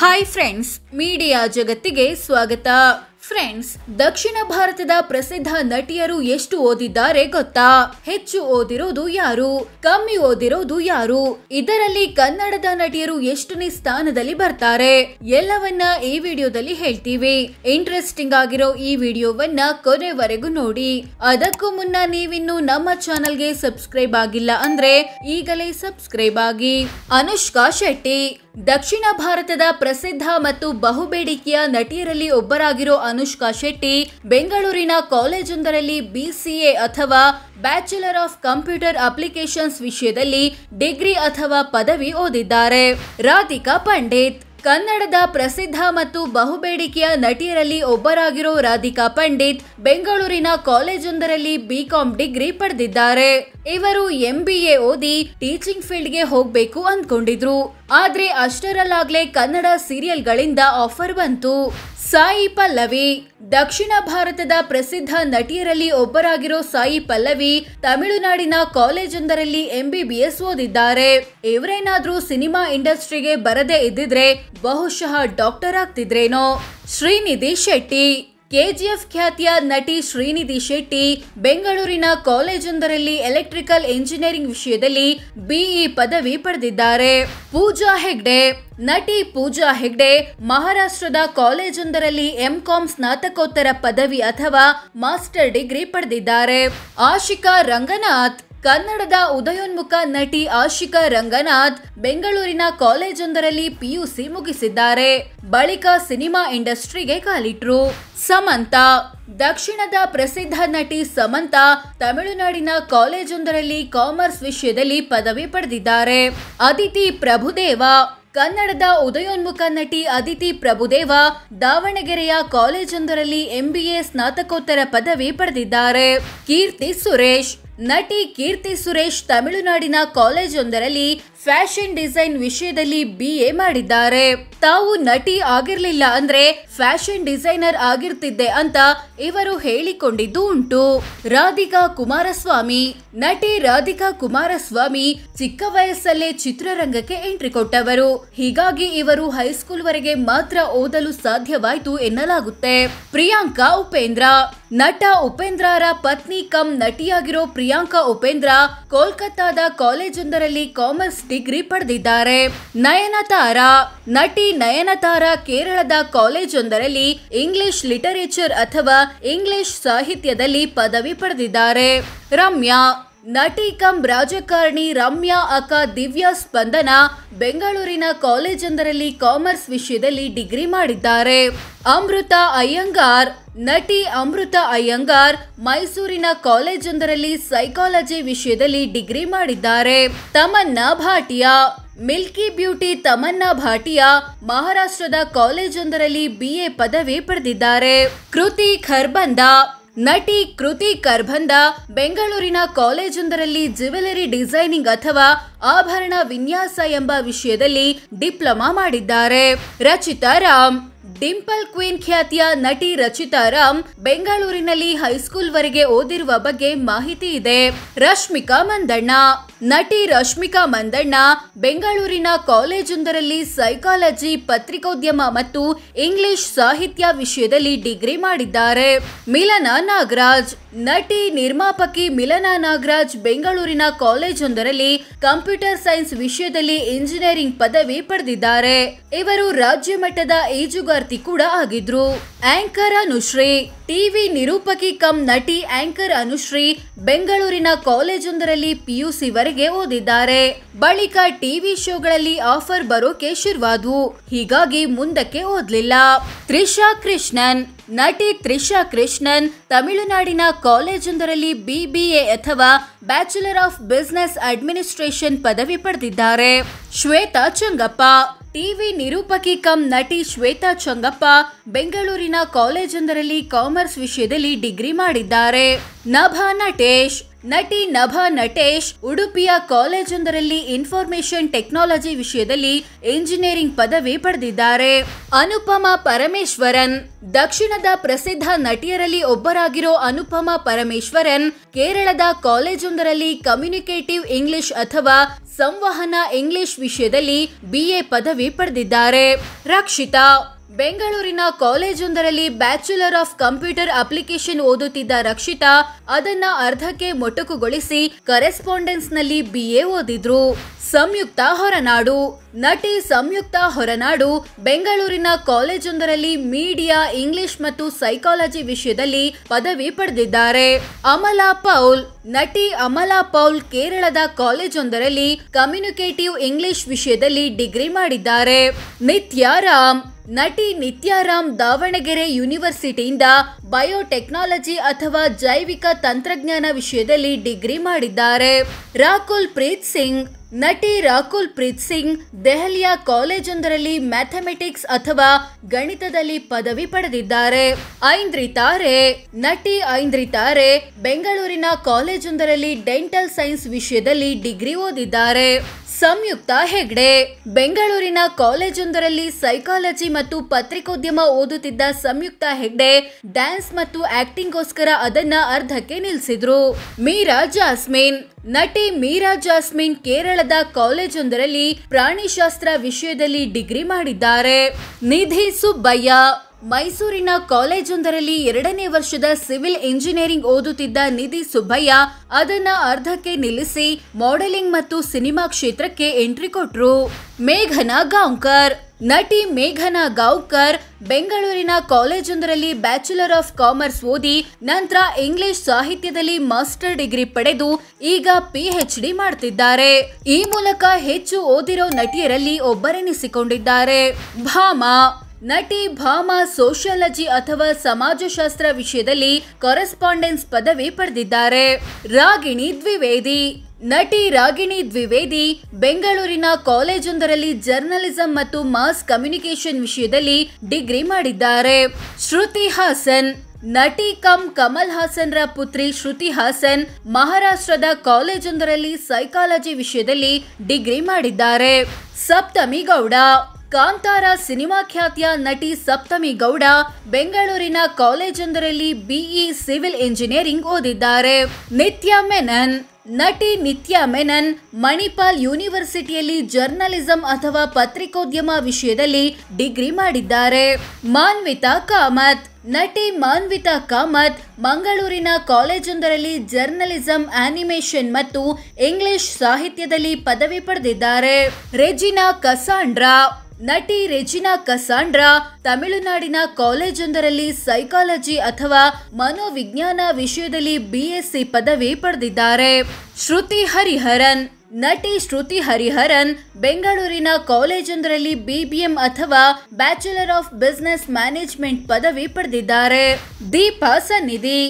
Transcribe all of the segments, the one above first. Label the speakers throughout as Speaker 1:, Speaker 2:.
Speaker 1: hi friends media ಜಗತ್ತಿಗೆ ಸ್ವಾಗತ friends ದಕ್ಷಿಣ ಭಾರತದ ಪ್ರಸಿದ್ಧ ನಟಿಯರು ಎಷ್ಟು ಓದಿದ್ದಾರೆ ಗೊತ್ತಾ ಹೆಚ್ಚು ಓದಿರೋದು ಯಾರು ಕಮ್ಮಿ ಓದಿರೋದು ಯಾರು ಇದರಲ್ಲಿ ಕನ್ನಡದ ನಟಿಯರು ಎಷ್ಟನೇ ಸ್ಥಾನದಲ್ಲಿ ಬರ್ತಾರೆ ಎಲ್ಲವನ್ನ ಈ ವಿಡಿಯೋದಲ್ಲಿ ಹೇಳ್ತೀವಿ ಇಂಟ್ರೆಸ್ಟಿಂಗ್ ಆಗಿರೋ ಈ ವಿಡಿಯೋವನ್ನ ಕೊನೆವರೆಗೂ ನೋಡಿ ಅದಕ್ಕೂ ಮುನ್ನ ನೀವಿನ್ನು ನಮ್ಮ ಚಾನೆಲ್ಗೆ ಸಬ್ಸ್ಕ್ರೈಬ್ ಆಗಿಲ್ಲ ಅಂದ್ರೆ ಈಗಲೇ ಸಬ್ಸ್ಕ್ರೈಬ್ ಆಗಿ ಅನುಷ್ಕಾ ಶೆಟ್ಟಿ ದಕ್ಷಿಣ ಭಾರತದ ಪ್ರಸಿದ್ಧ ಮತ್ತು ಬಹುಬೇಡಿಕೆಯ ನಟಿಯರಲ್ಲಿ ಒಬ್ಬರಾಗಿರೋ ಅನುಷ್ಕಾ ಶೆಟ್ಟಿ ಬೆಂಗಳೂರಿನ ಕಾಲೇಜೊಂದರಲ್ಲಿ ಬಿಸಿಎ ಅಥವಾ ಬ್ಯಾಚುಲರ್ ಆಫ್ ಕಂಪ್ಯೂಟರ್ ಅಪ್ಲಿಕೇಶನ್ಸ್ ವಿಷಯದಲ್ಲಿ ಡಿಗ್ರಿ ಅಥವಾ ಪದವಿ ಓದಿದ್ದಾರೆ ರಾಧಿಕಾ ಪಂಡಿತ್ ಕನ್ನಡದ ಪ್ರಸಿದ್ಧ ಮತ್ತು ಬಹುಬೇಡಿಕೆಯ ನಟಿಯರಲ್ಲಿ ಒಬ್ಬರಾಗಿರೋ ರಾಧಿಕಾ ಪಂಡಿತ್ ಬೆಂಗಳೂರಿನ ಕಾಲೇಜೊಂದರಲ್ಲಿ ಬಿಕಾಂ ಡಿಗ್ರಿ ಪಡೆದಿದ್ದಾರೆ ಇವರು ಎಂಬಿಎ ಓದಿ ಟೀಚಿಂಗ್ ಫೀಲ್ಡ್ಗೆ ಹೋಗ್ಬೇಕು ಅಂದ್ಕೊಂಡಿದ್ರು ಆದ್ರೆ ಅಷ್ಟರಲ್ಲಾಗ್ಲೇ ಕನ್ನಡ ಸೀರಿಯಲ್ಗಳಿಂದ ಆಫರ್ ಬಂತು ಸಾಯಿ ಪಲ್ಲವಿ ದಕ್ಷಿಣ ಭಾರತದ ಪ್ರಸಿದ್ಧ ನಟಿಯರಲ್ಲಿ ಒಬ್ಬರಾಗಿರೋ ಸಾಯಿ ಪಲ್ಲವಿ ತಮಿಳುನಾಡಿನ ಕಾಲೇಜೊಂದರಲ್ಲಿ ಎಂಬಿಬಿಎಸ್ ಓದಿದ್ದಾರೆ ಇವರೇನಾದ್ರೂ ಸಿನಿಮಾ ಇಂಡಸ್ಟ್ರಿಗೆ ಬರದೇ ಇದ್ದಿದ್ರೆ ಬಹುಶಃ ಡಾಕ್ಟರ್ ಆಗ್ತಿದ್ರೇನೋ ಶ್ರೀನಿಧಿ ಶೆಟ್ಟಿ ಕೆಜಿಎಫ್ ಖ್ಯಾತಿಯ ನಟಿ ಶ್ರೀನಿಧಿ ಶೆಟ್ಟಿ ಬೆಂಗಳೂರಿನ ಕಾಲೇಜೊಂದರಲ್ಲಿ ಎಲೆಕ್ಟ್ರಿಕಲ್ ಎಂಜಿನಿಯರಿಂಗ್ ವಿಷಯದಲ್ಲಿ ಬಿಇ ಪದವಿ ಪಡೆದಿದ್ದಾರೆ ಪೂಜಾ ಹೆಗ್ಡೆ ನಟಿ ಪೂಜಾ ಹೆಗ್ಡೆ ಮಹಾರಾಷ್ಟ್ರದ ಕಾಲೇಜೊಂದರಲ್ಲಿ ಎಂಕಾಂ ಸ್ನಾತಕೋತ್ತರ ಪದವಿ ಅಥವಾ ಮಾಸ್ಟರ್ ಡಿಗ್ರಿ ಪಡೆದಿದ್ದಾರೆ ಆಶಿಕಾ ರಂಗನಾಥ್ ಕನ್ನಡದ ಉದಯೋನ್ಮುಖ ನಟಿ ಆಶಿಕಾ ರಂಗನಾಥ್ ಬೆಂಗಳೂರಿನ ಕಾಲೇಜೊಂದರಲ್ಲಿ ಪಿಯುಸಿ ಮುಗಿಸಿದ್ದಾರೆ ಬಳಿಕ ಸಿನಿಮಾ ಇಂಡಸ್ಟ್ರಿಗೆ ಕಾಲಿಟ್ರು ಸಮಂತ ದಕ್ಷಿಣದ ಪ್ರಸಿದ್ಧ ನಟಿ ಸಮಂತ ತಮಿಳುನಾಡಿನ ಕಾಲೇಜೊಂದರಲ್ಲಿ ಕಾಮರ್ಸ್ ವಿಷಯದಲ್ಲಿ ಪದವಿ ಪಡೆದಿದ್ದಾರೆ ಅದಿತಿ ಪ್ರಭುದೇವ ಕನ್ನಡದ ಉದಯೋನ್ಮುಖ ನಟಿ ಅದಿತಿ ಪ್ರಭುದೇವ ದಾವಣಗೆರೆಯ ಕಾಲೇಜೊಂದರಲ್ಲಿ ಎಂಬಿಎ ಸ್ನಾತಕೋತ್ತರ ಪದವಿ ಪಡೆದಿದ್ದಾರೆ ಕೀರ್ತಿ ಸುರೇಶ್ ನಟಿ ಕೀರ್ತಿ ಸುರೇಶ್ ತಮಿಳುನಾಡಿನ ಕಾಲೇಜೊಂದರಲ್ಲಿ ಫ್ಯಾಷನ್ ಡಿಸೈನ್ ವಿಷಯದಲ್ಲಿ ಬಿ ಎ ಮಾಡಿದ್ದಾರೆ ತಾವು ನಟಿ ಆಗಿರ್ಲಿಲ್ಲ ಅಂದ್ರೆ ಫ್ಯಾಷನ್ ಡಿಸೈನರ್ ಆಗಿರ್ತಿದ್ದೆ ಅಂತ ಇವರು ಹೇಳಿಕೊಂಡಿದ್ದು ಉಂಟು ರಾಧಿಕಾ ಕುಮಾರಸ್ವಾಮಿ ನಟಿ ರಾಧಿಕಾ ಕುಮಾರಸ್ವಾಮಿ ಚಿಕ್ಕ ವಯಸ್ಸಲ್ಲೇ ಚಿತ್ರರಂಗಕ್ಕೆ ಎಂಟ್ರಿ ಕೊಟ್ಟವರು ಹೀಗಾಗಿ ಇವರು ಹೈಸ್ಕೂಲ್ ವರೆಗೆ ಮಾತ್ರ ಓದಲು ಸಾಧ್ಯವಾಯಿತು ಎನ್ನಲಾಗುತ್ತೆ ಪ್ರಿಯಾಂಕಾ ಉಪೇಂದ್ರ ನಟ ಉಪೇಂದ್ರರ ಪತ್ನಿ ಕಮ್ ನಟಿಯಾಗಿರೋ ಪ್ರಿಯಾಂಕಾ ಉಪೇಂದ್ರ ಕೋಲ್ಕತ್ತಾದ ಕಾಲೇಜೊಂದರಲ್ಲಿ ಕಾಮರ್ಸ್ ಡಿಗ್ರಿ ಪಡೆದಿದ್ದಾರೆ ನಯನತಾರ ನಟಿ ನಯನತಾರ ಕೇರಳದ ಕಾಲೇಜೊಂದರಲ್ಲಿ ಇಂಗ್ಲಿಷ್ ಲಿಟರೇಚರ್ ಅಥವಾ ಇಂಗ್ಲಿಷ್ ಸಾಹಿತ್ಯದಲ್ಲಿ ಪದವಿ ಪಡೆದಿದ್ದಾರೆ ರಮ್ಯಾ ನಟಿ ಕಂ ರಾಜಕಾರಣಿ ರಮ್ಯಾ ಅಕ ದಿವ್ಯಾ ಸ್ಪಂದನ ಬೆಂಗಳೂರಿನ ಕಾಲೇಜೊಂದರಲ್ಲಿ ಕಾಮರ್ಸ್ ವಿಷಯದಲ್ಲಿ ಡಿಗ್ರಿ ಮಾಡಿದ್ದಾರೆ ಅಮೃತ ಅಯ್ಯಂಗಾರ್ ನಟಿ ಅಮೃತ ಅಯ್ಯಂಗಾರ್ ಮೈಸೂರಿನ ಕಾಲೇಜೊಂದರಲ್ಲಿ ಸೈಕಾಲಜಿ ವಿಷಯದಲ್ಲಿ ಡಿಗ್ರಿ ಮಾಡಿದ್ದಾರೆ ತಮನ್ನಾ ಭಾಟಿಯಾ ಮಿಲ್ಕಿ ಬ್ಯೂಟಿ ತಮನ್ನಾ ಭಾಟಿಯಾ ಮಹಾರಾಷ್ಟ್ರದ ಕಾಲೇಜೊಂದರಲ್ಲಿ ಬಿಎ ಪದವಿ ಪಡೆದಿದ್ದಾರೆ ಕೃತಿ ಖರ್ಬಂದ ನಟಿ ಕೃತಿ ಕರ್ಬಂದ ಬೆಂಗಳೂರಿನ ಕಾಲೇಜೊಂದರಲ್ಲಿ ಜ್ಯುವೆಲರಿ ಡಿಸೈನಿಂಗ್ ಅಥವಾ ಆಭರಣ ವಿನ್ಯಾಸ ಎಂಬ ವಿಷಯದಲ್ಲಿ ಡಿಪ್ಲೊಮಾ ಮಾಡಿದ್ದಾರೆ ರಚಿತಾ ರಾಮ್ ಡಿಂಪಲ್ ಕ್ವೀನ್ ಖ್ಯಾತಿಯ ನಟಿ ರಚಿತಾ ರಾಮ್ ಬೆಂಗಳೂರಿನಲ್ಲಿ ಹೈಸ್ಕೂಲ್ ವರೆಗೆ ಓದಿರುವ ಬಗ್ಗೆ ಮಾಹಿತಿ ಇದೆ ರಶ್ಮಿಕಾ ಮಂದಣ್ಣ ನಟಿ ರಶ್ಮಿಕಾ ಮಂದಣ್ಣ ಬೆಂಗಳೂರಿನ ಕಾಲೇಜೊಂದರಲ್ಲಿ ಸೈಕಾಲಜಿ ಪತ್ರಿಕೋದ್ಯಮ ಮತ್ತು ಇಂಗ್ಲಿಷ್ ಸಾಹಿತ್ಯ ವಿಷಯದಲ್ಲಿ ಡಿಗ್ರಿ ಮಾಡಿದ್ದಾರೆ ಮಿಲನ ನಾಗರಾಜ್ ನಟಿ ನಿರ್ಮಾಪಕಿ ಮಿಲನಾ ನಾಗರಾಜ್ ಬೆಂಗಳೂರಿನ ಕಾಲೇಜೊಂದರಲ್ಲಿ ಕಂಪ್ಯೂಟರ್ ಸೈನ್ಸ್ ವಿಷಯದಲ್ಲಿ ಇಂಜಿನಿಯರಿಂಗ್ ಪದವಿ ಪಡೆದಿದ್ದಾರೆ ಇವರು ರಾಜ್ಯ ಮಟ್ಟದ ಈಜುಗಾರ್ತಿ ಕೂಡ ಆಗಿದ್ರು ಆಂಕರ್ ಅನುಶ್ರೀ ಟಿವಿ ನಿರೂಪಕಿ ಕಂ ನಟಿ ಆಂಕರ್ ಅನುಶ್ರೀ ಬೆಂಗಳೂರಿನ ಕಾಲೇಜೊಂದರಲ್ಲಿ ವರೆಗೆ ಓದಿದ್ದಾರೆ ಬಳಿಕ ಟಿವಿ ಶೋಗಳಲ್ಲಿ ಆಫರ್ ಬರೋಕೆ ಶುರುವಾದವು ಹೀಗಾಗಿ ಮುಂದಕ್ಕೆ ಓದಲಿಲ್ಲ ತ್ರಿಷಾ ಕೃಷ್ಣನ್ ನಟಿ ತ್ರಿಷಾ ಕೃಷ್ಣನ್ ತಮಿಳುನಾಡಿನ ಕಾಲೇಜೊಂದರಲ್ಲಿ ಬಿಬಿಎ ಅಥವಾ ಬ್ಯಾಚುಲರ್ ಆಫ್ ಬಿಸ್ನೆಸ್ ಅಡ್ಮಿನಿಸ್ಟ್ರೇಷನ್ ಪದವಿ ಪಡೆದಿದ್ದಾರೆ ಶ್ವೇತಾ ಚಂಗಪ್ಪ ಟಿವಿ ನಿರೂಪಕಿ ಕಂ ನಟಿ ಶ್ವೇತಾ ಚಂಗಪ್ಪ ಬೆಂಗಳೂರಿನ ಕಾಲೇಜೊಂದರಲ್ಲಿ ಕಾಮರ್ಸ್ ವಿಷಯದಲ್ಲಿ ಡಿಗ್ರಿ ಮಾಡಿದ್ದಾರೆ ನಭಾ ನಟೇಶ್ ನಟಿ ನಭಾ ನಟೇಶ್ ಉಡುಪಿಯ ಕಾಲೇಜೊಂದರಲ್ಲಿ ಇನ್ಫಾರ್ಮೇಶನ್ ಟೆಕ್ನಾಲಜಿ ವಿಷಯದಲ್ಲಿ ಇಂಜಿನಿಯರಿಂಗ್ ಪದವಿ ಪಡೆದಿದ್ದಾರೆ ಅನುಪಮ ಪರಮೇಶ್ವರನ್ ದಕ್ಷಿಣದ ಪ್ರಸಿದ್ಧ ನಟಿಯರಲ್ಲಿ ಒಬ್ಬರಾಗಿರೋ ಅನುಪಮ ಪರಮೇಶ್ವರನ್ ಕೇರಳದ ಕಾಲೇಜೊಂದರಲ್ಲಿ ಕಮ್ಯುನಿಕೇಟಿವ್ ಇಂಗ್ಲಿಷ್ ಅಥವಾ ಸಂವಹನ ಇಂಗ್ಲಿಷ್ ವಿಷಯದಲ್ಲಿ ಬಿಎ ಪದವಿ ಪಡೆದಿದ್ದಾರೆ ರಕ್ಷಿತಾ ಬೆಂಗಳೂರಿನ ಕಾಲೇಜೊಂದರಲ್ಲಿ ಬ್ಯಾಚುಲರ್ ಆಫ್ ಕಂಪ್ಯೂಟರ್ ಅಪ್ಲಿಕೇಶನ್ ಓದುತ್ತಿದ್ದ ರಕ್ಷಿತಾ ಅದನ್ನ ಅರ್ಧಕ್ಕೆ ಮೊಟಕುಗೊಳಿಸಿ ಕರೆಸ್ಪಾಂಡೆನ್ಸ್ ನಲ್ಲಿ ಬಿಎ ಓದಿದ್ರು ಸಂಯುಕ್ತ ಹೊರನಾಡು ನಟಿ ಸಂಯುಕ್ತ ಹೊರನಾಡು ಬೆಂಗಳೂರಿನ ಕಾಲೇಜೊಂದರಲ್ಲಿ ಮೀಡಿಯಾ ಇಂಗ್ಲಿಷ್ ಮತ್ತು ಸೈಕಾಲಜಿ ವಿಷಯದಲ್ಲಿ ಪದವಿ ಪಡೆದಿದ್ದಾರೆ ಅಮಲಾ ಪೌಲ್ ನಟಿ ಅಮಲಾ ಪೌಲ್ ಕೇರಳದ ಕಾಲೇಜೊಂದರಲ್ಲಿ ಕಮ್ಯುನಿಕೇಟಿವ್ ಇಂಗ್ಲಿಷ್ ವಿಷಯದಲ್ಲಿ ಡಿಗ್ರಿ ಮಾಡಿದ್ದಾರೆ ನಿತ್ಯಾರಾಮ್ ನಟಿ ನಿತ್ಯಾರಾಮ್ ದಾವಣಗೆರೆ ಯೂನಿವರ್ಸಿಟಿಯಿಂದ ಬಯೋಟೆಕ್ನಾಲಜಿ ಅಥವಾ ಜೈವಿಕ ತಂತ್ರಜ್ಞಾನ ವಿಷಯದಲ್ಲಿ ಡಿಗ್ರಿ ಮಾಡಿದ್ದಾರೆ ರಾಕುಲ್ ಪ್ರೀತ್ ಸಿಂಗ್ ನಟಿ ರಾಕುಲ್ ಪ್ರೀತ್ ಸಿಂಗ್ ದೆಹಲಿಯ ಕಾಲೇಜೊಂದರಲ್ಲಿ ಮ್ಯಾಥಮೆಟಿಕ್ಸ್ ಅಥವಾ ಗಣಿತದಲ್ಲಿ ಪದವಿ ಪಡೆದಿದ್ದಾರೆ ಐಂದ್ರಿತಾರೆ ನಟಿ ಐಂದ್ರಿತಾರೆ ಬೆಂಗಳೂರಿನ ಕಾಲೇಜೊಂದರಲ್ಲಿ ಡೆಂಟಲ್ ಸೈನ್ಸ್ ವಿಷಯದಲ್ಲಿ ಡಿಗ್ರಿ ಓದಿದ್ದಾರೆ ಸಂಯುಕ್ತ ಹೆಗ್ಡೆ ಬೆಂಗಳೂರಿನ ಕಾಲೇಜೊಂದರಲ್ಲಿ ಸೈಕಾಲಜಿ ಮತ್ತು ಪತ್ರಿಕೋದ್ಯಮ ಓದುತ್ತಿದ್ದ ಸಂಯುಕ್ತ ಹೆಗ್ಡೆ ಡ್ಯಾನ್ಸ್ ಮತ್ತು ಗೋಸ್ಕರ ಅದನ್ನ ಅರ್ಧಕ್ಕೆ ನಿಲ್ಲಿಸಿದ್ರು ಮೀರಾ ಜಾಸ್ಮಿನ್ ನಟಿ ಮೀರಾ ಜಾಸ್ಮಿನ್ ಕೇರಳದ ಕಾಲೇಜೊಂದರಲ್ಲಿ ಪ್ರಾಣಿಶಾಸ್ತ್ರ ವಿಷಯದಲ್ಲಿ ಡಿಗ್ರಿ ಮಾಡಿದ್ದಾರೆ ನಿಧಿ ಸುಬ್ಬಯ್ಯ ಮೈಸೂರಿನ ಕಾಲೇಜೊಂದರಲ್ಲಿ ಎರಡನೇ ವರ್ಷದ ಸಿವಿಲ್ ಇಂಜಿನಿಯರಿಂಗ್ ಓದುತ್ತಿದ್ದ ನಿಧಿ ಸುಬ್ಬಯ್ಯ ಅದನ್ನ ಅರ್ಧಕ್ಕೆ ನಿಲ್ಲಿಸಿ ಮಾಡೆಲಿಂಗ್ ಮತ್ತು ಸಿನಿಮಾ ಕ್ಷೇತ್ರಕ್ಕೆ ಎಂಟ್ರಿ ಕೊಟ್ರು ಮೇಘನಾ ಗಾಂವ್ಕರ್ ನಟಿ ಮೇಘನಾ ಗಾವ್ಕರ್ ಬೆಂಗಳೂರಿನ ಕಾಲೇಜೊಂದರಲ್ಲಿ ಬ್ಯಾಚುಲರ್ ಆಫ್ ಕಾಮರ್ಸ್ ಓದಿ ನಂತರ ಇಂಗ್ಲಿಷ್ ಸಾಹಿತ್ಯದಲ್ಲಿ ಮಾಸ್ಟರ್ ಡಿಗ್ರಿ ಪಡೆದು ಈಗ ಪಿಎಚ್ ಡಿ ಮಾಡ್ತಿದ್ದಾರೆ ಈ ಮೂಲಕ ಹೆಚ್ಚು ಓದಿರೋ ನಟಿಯರಲ್ಲಿ ಒಬ್ಬರೆನಿಸಿಕೊಂಡಿದ್ದಾರೆ ಭಾಮ ನಟಿ ಭಾಮ ಸೋಷಿಯಾಲಜಿ ಅಥವಾ ಸಮಾಜಶಾಸ್ತ್ರ ವಿಷಯದಲ್ಲಿ ಕರೆಸ್ಪಾಂಡೆನ್ಸ್ ಪದವಿ ಪಡೆದಿದ್ದಾರೆ ರಾಗಿಣಿ ದ್ವಿವೇದಿ ನಟಿ ರಾಗಿಣಿ ದ್ವಿವೇದಿ ಬೆಂಗಳೂರಿನ ಕಾಲೇಜೊಂದರಲ್ಲಿ ಜರ್ನಲಿಸಂ ಮತ್ತು ಮಾಸ್ ಕಮ್ಯುನಿಕೇಶನ್ ವಿಷಯದಲ್ಲಿ ಡಿಗ್ರಿ ಮಾಡಿದ್ದಾರೆ ಶ್ರುತಿ ಹಾಸನ್ ನಟಿ ಕಮ್ ಕಮಲ್ ಹಾಸನ್ರ ಪುತ್ರಿ ಶ್ರುತಿ ಹಾಸನ್ ಮಹಾರಾಷ್ಟ್ರದ ಕಾಲೇಜೊಂದರಲ್ಲಿ ಸೈಕಾಲಜಿ ವಿಷಯದಲ್ಲಿ ಡಿಗ್ರಿ ಮಾಡಿದ್ದಾರೆ ಸಪ್ತಮಿ ಗೌಡ ಕಾಂತಾರ ಸಿನಿಮಾ ಖ್ಯಾತಿಯ ನಟಿ ಸಪ್ತಮಿ ಗೌಡ ಬೆಂಗಳೂರಿನ ಕಾಲೇಜೊಂದರಲ್ಲಿ ಬಿಇ ಸಿವಿಲ್ ಇಂಜಿನಿಯರಿಂಗ್ ಓದಿದ್ದಾರೆ ನಿತ್ಯ ಮೆನನ್ ನಟಿ ನಿತ್ಯಾ ಮೆನನ್ ಮಣಿಪಾಲ್ ಯೂನಿವರ್ಸಿಟಿಯಲ್ಲಿ ಜರ್ನಲಿಸಂ ಅಥವಾ ಪತ್ರಿಕೋದ್ಯಮ ವಿಷಯದಲ್ಲಿ ಡಿಗ್ರಿ ಮಾಡಿದ್ದಾರೆ ಮಾನ್ವಿತಾ ಕಾಮತ್ ನಟಿ ಮಾನ್ವಿತಾ ಕಾಮತ್ ಮಂಗಳೂರಿನ ಕಾಲೇಜೊಂದರಲ್ಲಿ ಜರ್ನಲಿಸಂ ಆನಿಮೇಷನ್ ಮತ್ತು ಇಂಗ್ಲಿಷ್ ಸಾಹಿತ್ಯದಲ್ಲಿ ಪದವಿ ಪಡೆದಿದ್ದಾರೆ ರೆಜಿನಾ ಕಸಾಂಡ್ರಾ ನಟಿ ರೆಜಿನಾ ಕಸಾಂಡ್ರಾ ತಮಿಳುನಾಡಿನ ಕಾಲೇಜೊಂದರಲ್ಲಿ ಸೈಕಾಲಜಿ ಅಥವಾ ಮನೋವಿಜ್ಞಾನ ವಿಷಯದಲ್ಲಿ ಬಿಎಸ್ಸಿ ಪದವಿ ಪಡೆದಿದ್ದಾರೆ ಶ್ರುತಿ ಹರಿಹರನ್ ನಟಿ ಶ್ರುತಿ ಹರಿಹರನ್ ಬೆಂಗಳೂರಿನ ಕಾಲೇಜೊಂದರಲ್ಲಿ ಬಿಬಿಎಂ ಅಥವಾ ಬ್ಯಾಚುಲರ್ ಆಫ್ ಬಿಸ್ನೆಸ್ ಮ್ಯಾನೇಜ್ಮೆಂಟ್ ಪದವಿ ಪಡೆದಿದ್ದಾರೆ ದೀಪಾ ಸನ್ನಿಧಿ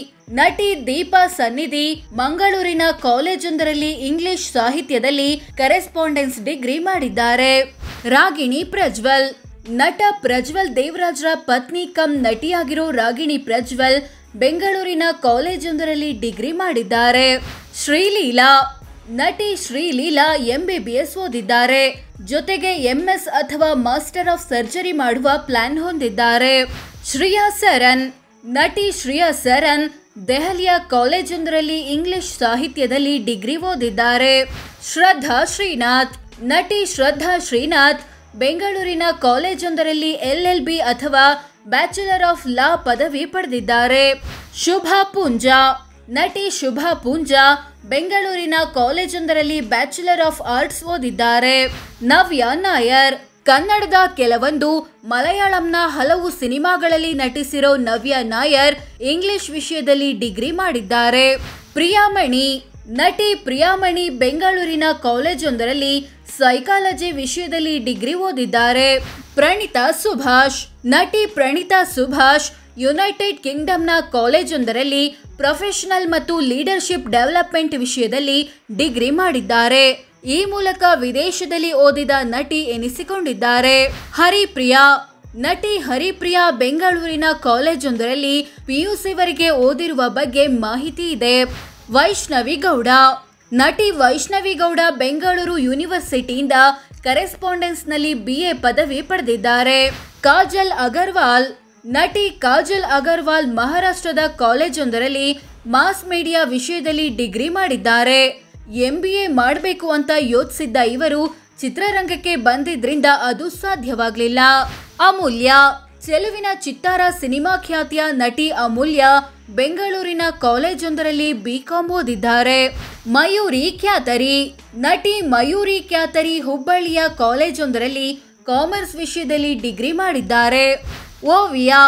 Speaker 1: ನಟಿ ದೀಪಾ ಸನ್ನಿಧಿ ಮಂಗಳೂರಿನ ಕಾಲೇಜೊಂದರಲ್ಲಿ ಇಂಗ್ಲಿಷ್ ಸಾಹಿತ್ಯದಲ್ಲಿ ಕರೆಸ್ಪಾಂಡೆನ್ಸ್ ಡಿಗ್ರಿ ಮಾಡಿದ್ದಾರೆ ರಾಗಿಣಿ ಪ್ರಜ್ವಲ್ ನಟ ಪ್ರಜ್ವಲ್ ದೇವರಾಜ್ರ ಪತ್ನಿ ಕಮ್ ನಟಿಯಾಗಿರೋ ರಾಗಿಣಿ ಪ್ರಜ್ವಲ್ ಬೆಂಗಳೂರಿನ ಕಾಲೇಜೊಂದರಲ್ಲಿ ಡಿಗ್ರಿ ಮಾಡಿದ್ದಾರೆ ಶ್ರೀಲೀಲಾ ನಟಿ ಶ್ರೀಲೀಲಾ ಎಸ್ ಓದಿದ್ದಾರೆ ಜೊತೆಗೆ ಎಂಎಸ್ ಅಥವಾ ಮಾಸ್ಟರ್ ಆಫ್ ಸರ್ಜರಿ ಮಾಡುವ ಪ್ಲಾನ್ ಹೊಂದಿದ್ದಾರೆ ಶ್ರೇಯಾ ಸರನ್ ನಟಿ ಶ್ರೇಯಾ ಸರನ್ ದೆಹಲಿಯ ಕಾಲೇಜೊಂದರಲ್ಲಿ ಇಂಗ್ಲಿಷ್ ಸಾಹಿತ್ಯದಲ್ಲಿ ಡಿಗ್ರಿ ಓದಿದ್ದಾರೆ ಶ್ರದ್ಧಾ ಶ್ರೀನಾಥ್ ನಟಿ ಶ್ರದ್ಧಾ ಶ್ರೀನಾಥ್ ಬೆಂಗಳೂರಿನ ಕಾಲೇಜೊಂದರಲ್ಲಿ ಎಲ್ಎಲ್ ಬಿ ಅಥವಾ ಬ್ಯಾಚುಲರ್ ಆಫ್ ಲಾ ಪದವಿ ಪಡೆದಿದ್ದಾರೆ ಶುಭಾ ಪೂಂಜಾ ನಟಿ ಶುಭಾ ಪೂಂಜಾ ಬೆಂಗಳೂರಿನ ಕಾಲೇಜೊಂದರಲ್ಲಿ ಬ್ಯಾಚುಲರ್ ಆಫ್ ಆರ್ಟ್ಸ್ ಓದಿದ್ದಾರೆ ನವ್ಯ ನಾಯರ್ ಕನ್ನಡದ ಕೆಲವೊಂದು ಮಲಯಾಳಂನ ಹಲವು ಸಿನಿಮಾಗಳಲ್ಲಿ ನಟಿಸಿರೋ ನವ್ಯ ನಾಯರ್ ಇಂಗ್ಲಿಷ್ ವಿಷಯದಲ್ಲಿ ಡಿಗ್ರಿ ಮಾಡಿದ್ದಾರೆ ಪ್ರಿಯಾಮಣಿ ನಟಿ ಪ್ರಿಯಾಮಣಿ ಬೆಂಗಳೂರಿನ ಕಾಲೇಜೊಂದರಲ್ಲಿ ಸೈಕಾಲಜಿ ವಿಷಯದಲ್ಲಿ ಡಿಗ್ರಿ ಓದಿದ್ದಾರೆ ಪ್ರಣಿತಾ ಸುಭಾಷ್ ನಟಿ ಪ್ರಣಿತಾ ಸುಭಾಷ್ ಯುನೈಟೆಡ್ ಕಿಂಗ್ಡಮ್ನ ಕಾಲೇಜೊಂದರಲ್ಲಿ ಪ್ರೊಫೆಷನಲ್ ಮತ್ತು ಲೀಡರ್ಶಿಪ್ ಡೆವಲಪ್ಮೆಂಟ್ ವಿಷಯದಲ್ಲಿ ಡಿಗ್ರಿ ಮಾಡಿದ್ದಾರೆ ಈ ಮೂಲಕ ವಿದೇಶದಲ್ಲಿ ಓದಿದ ನಟಿ ಎನಿಸಿಕೊಂಡಿದ್ದಾರೆ ಹರಿಪ್ರಿಯಾ ನಟಿ ಹರಿಪ್ರಿಯಾ ಬೆಂಗಳೂರಿನ ಕಾಲೇಜೊಂದರಲ್ಲಿ ಪಿಯುಸಿವರೆಗೆ ಓದಿರುವ ಬಗ್ಗೆ ಮಾಹಿತಿ ಇದೆ ವೈಷ್ಣವಿ ಗೌಡ ನಟಿ ವೈಷ್ಣವಿ ಗೌಡ ಬೆಂಗಳೂರು ಯೂನಿವರ್ಸಿಟಿಯಿಂದ ಕರೆಸ್ಪಾಂಡೆನ್ಸ್ನಲ್ಲಿ ಬಿ ಎ ಪದವಿ ಪಡೆದಿದ್ದಾರೆ ಕಾಜಲ್ ಅಗರ್ವಾಲ್ ನಟಿ ಕಾಜಲ್ ಅಗರ್ವಾಲ್ ಮಹಾರಾಷ್ಟ್ರದ ಕಾಲೇಜೊಂದರಲ್ಲಿ ಮಾಸ್ ಮೀಡಿಯಾ ವಿಷಯದಲ್ಲಿ ಡಿಗ್ರಿ ಮಾಡಿದ್ದಾರೆ ಎಂ ಬಿ ಎ ಮಾಡಬೇಕು ಅಂತ ಯೋಚಿಸಿದ್ದ ಇವರು ಚಿತ್ರರಂಗಕ್ಕೆ ಬಂದಿದ್ರಿಂದ ಅದು ಸಾಧ್ಯವಾಗಲಿಲ್ಲ ಅಮೂಲ್ಯ ಚೆಲುವಿನ ಚಿತ್ತಾರ ಸಿನಿಮಾ ಖ್ಯಾತಿಯ ನಟಿ ಅಮೂಲ್ಯ ಬೆಂಗಳೂರಿನ ಕಾಲೇಜೊಂದರಲ್ಲಿ ಬಿಕಾಂ ಓದಿದ್ದಾರೆ ಮಯೂರಿ ಖ್ಯಾತರಿ ನಟಿ ಮಯೂರಿ ಖ್ಯಾತರಿ ಹುಬ್ಬಳ್ಳಿಯ ಕಾಲೇಜೊಂದರಲ್ಲಿ ಕಾಮರ್ಸ್ ವಿಷಯದಲ್ಲಿ ಡಿಗ್ರಿ ಮಾಡಿದ್ದಾರೆ ಓವಿಯಾ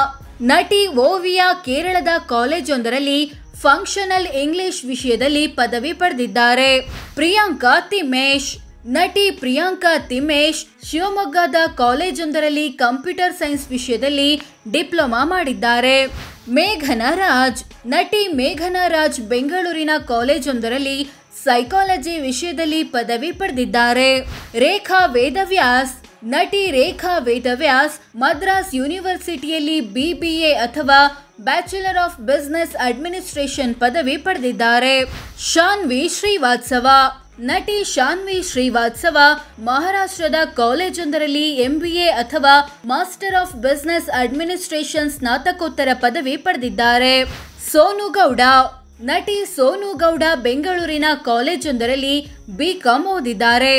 Speaker 1: ನಟಿ ಓವಿಯಾ ಕೇರಳದ ಕಾಲೇಜೊಂದರಲ್ಲಿ ಫಂಕ್ಷನಲ್ ಇಂಗ್ಲಿಷ್ ವಿಷಯದಲ್ಲಿ ಪದವಿ ಪಡೆದಿದ್ದಾರೆ ಪ್ರಿಯಾಂಕಾ ತಿಮೇಶ್ ನಟಿ ಪ್ರಿಯಾಂಕಾ ತಿಮೇಶ್ ಶಿವಮೊಗ್ಗದ ಕಾಲೇಜೊಂದರಲ್ಲಿ ಕಂಪ್ಯೂಟರ್ ಸೈನ್ಸ್ ವಿಷಯದಲ್ಲಿ ಡಿಪ್ಲೊಮಾ ಮಾಡಿದ್ದಾರೆ ಮೇಘನಾ ರಾಜ್ ನಟಿ ಮೇಘನಾ ರಾಜ್ ಬೆಂಗಳೂರಿನ ಕಾಲೇಜೊಂದರಲ್ಲಿ ಸೈಕಾಲಜಿ ವಿಷಯದಲ್ಲಿ ಪದವಿ ಪಡೆದಿದ್ದಾರೆ ರೇಖಾ ವೇದವ್ಯಾಸ್ ನಟಿ ರೇಖಾ ವೇದವ್ಯಾಸ್ ಮದ್ರಾಸ್ ಯೂನಿವರ್ಸಿಟಿಯಲ್ಲಿ ಬಿಬಿಎ ಅಥವಾ ಬ್ಯಾಚುಲರ್ ಆಫ್ ಬಿಸ್ನೆಸ್ ಅಡ್ಮಿನಿಸ್ಟ್ರೇಷನ್ ಪದವಿ ಪಡೆದಿದ್ದಾರೆ ಶಾನ್ವಿ ಶ್ರೀವಾತ್ಸವ ನಟಿ ಶಾನ್ವಿ ಶ್ರೀವಾತ್ಸವ ಮಹಾರಾಷ್ಟ್ರದ ಕಾಲೇಜೊಂದರಲ್ಲಿ ಎಂಬಿಎ ಅಥವಾ ಮಾಸ್ಟರ್ ಆಫ್ ಬಿಸ್ನೆಸ್ ಅಡ್ಮಿನಿಸ್ಟ್ರೇಷನ್ ಸ್ನಾತಕೋತ್ತರ ಪದವಿ ಪಡೆದಿದ್ದಾರೆ ಸೋನು ಗೌಡ ನಟಿ ಸೋನು ಗೌಡ ಬೆಂಗಳೂರಿನ ಕಾಲೇಜೊಂದರಲ್ಲಿ ಬಿಕಾಂ ಓದಿದ್ದಾರೆ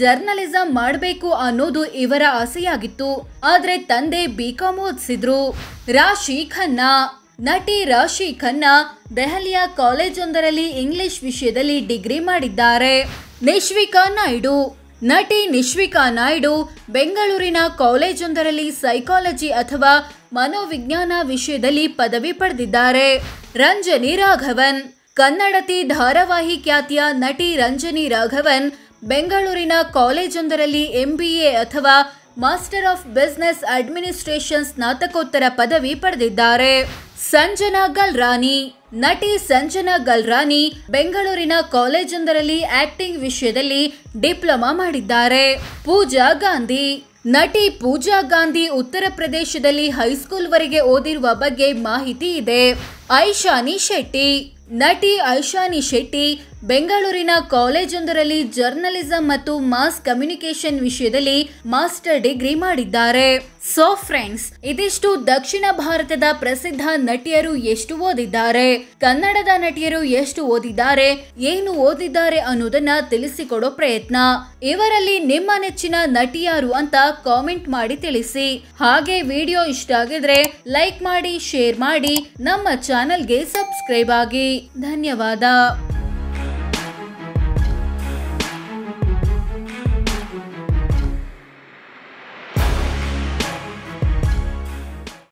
Speaker 1: ಜರ್ನಲಿಸಂ ಮಾಡಬೇಕು ಅನ್ನೋದು ಇವರ ಆಸೆಯಾಗಿತ್ತು ಆದರೆ ತಂದೆ ಬಿಕಾಂ ಓದಿಸಿದ್ರು ರಾಶಿ ಖನ್ನಾ ನಟಿ ರಾಶಿ ಖನ್ನಾ ದೆಹಲಿಯ ಕಾಲೇಜೊಂದರಲ್ಲಿ ಇಂಗ್ಲಿಷ್ ವಿಷಯದಲ್ಲಿ ಡಿಗ್ರಿ ಮಾಡಿದ್ದಾರೆ ನಿಶ್ವಿಕಾ ನಾಯ್ಡು ನಟಿ ನಿಶ್ವಿಕಾ ನಾಯ್ಡು ಬೆಂಗಳೂರಿನ ಕಾಲೇಜೊಂದರಲ್ಲಿ ಸೈಕಾಲಜಿ ಅಥವಾ ಮನೋವಿಜ್ಞಾನ ವಿಷಯದಲ್ಲಿ ಪದವಿ ಪಡೆದಿದ್ದಾರೆ ರಂಜನಿ ರಾಘವನ್ ಕನ್ನಡತಿ ಧಾರಾವಾಹಿ ಖ್ಯಾತಿಯ ನಟಿ ರಂಜನಿ ರಾಘವನ್ ಬೆಂಗಳೂರಿನ ಕಾಲೇಜೊಂದರಲ್ಲಿ ಎಂಬಿಎ ಅಥವಾ ಮಾಸ್ಟರ್ ಆಫ್ ಬಿಸ್ನೆಸ್ ಅಡ್ಮಿನಿಸ್ಟ್ರೇಷನ್ ಸ್ನಾತಕೋತ್ತರ ಪದವಿ ಪಡೆದಿದ್ದಾರೆ ಸಂಜನಾ ಗಲ್ರಾನಿ ನಟಿ ಸಂಜನಾ ಗಲ್ರಾನಿ ಬೆಂಗಳೂರಿನ ಕಾಲೇಜೊಂದರಲ್ಲಿ ಆಕ್ಟಿಂಗ್ ವಿಷಯದಲ್ಲಿ ಡಿಪ್ಲೊಮಾ ಮಾಡಿದ್ದಾರೆ ಪೂಜಾ ಗಾಂಧಿ ನಟಿ ಪೂಜಾ ಗಾಂಧಿ ಉತ್ತರ ಪ್ರದೇಶದಲ್ಲಿ ಹೈಸ್ಕೂಲ್ವರೆಗೆ ಓದಿರುವ ಬಗ್ಗೆ ಮಾಹಿತಿ ಇದೆ ಐಶಾನಿ ಶೆಟ್ಟಿ ನಟಿ ಐಶಾನಿ ಶೆಟ್ಟಿ ಬೆಂಗಳೂರಿನ ಕಾಲೇಜೊಂದರಲ್ಲಿ ಜರ್ನಲಿಸಂ ಮತ್ತು ಮಾಸ್ ಕಮ್ಯುನಿಕೇಶನ್ ವಿಷಯದಲ್ಲಿ ಮಾಸ್ಟರ್ ಡಿಗ್ರಿ ಮಾಡಿದ್ದಾರೆ ಸೊ ಫ್ರೆಂಡ್ಸ್ ಇದಿಷ್ಟು ದಕ್ಷಿಣ ಭಾರತದ ಪ್ರಸಿದ್ಧ ನಟಿಯರು ಎಷ್ಟು ಓದಿದ್ದಾರೆ ಕನ್ನಡದ ನಟಿಯರು ಎಷ್ಟು ಓದಿದ್ದಾರೆ ಏನು ಓದಿದ್ದಾರೆ ಅನ್ನೋದನ್ನ ತಿಳಿಸಿಕೊಡೋ ಪ್ರಯತ್ನ ಇವರಲ್ಲಿ ನಿಮ್ಮ ನೆಚ್ಚಿನ ನಟಿಯಾರು ಅಂತ ಕಾಮೆಂಟ್ ಮಾಡಿ ತಿಳಿಸಿ ಹಾಗೆ ವಿಡಿಯೋ ಇಷ್ಟ ಆಗಿದ್ರೆ ಲೈಕ್ ಮಾಡಿ ಶೇರ್ ಮಾಡಿ ನಮ್ಮ ಚಾನಲ್ಗೆ ಸಬ್ಸ್ಕ್ರೈಬ್ ಆಗಿ ಧನ್ಯವಾದ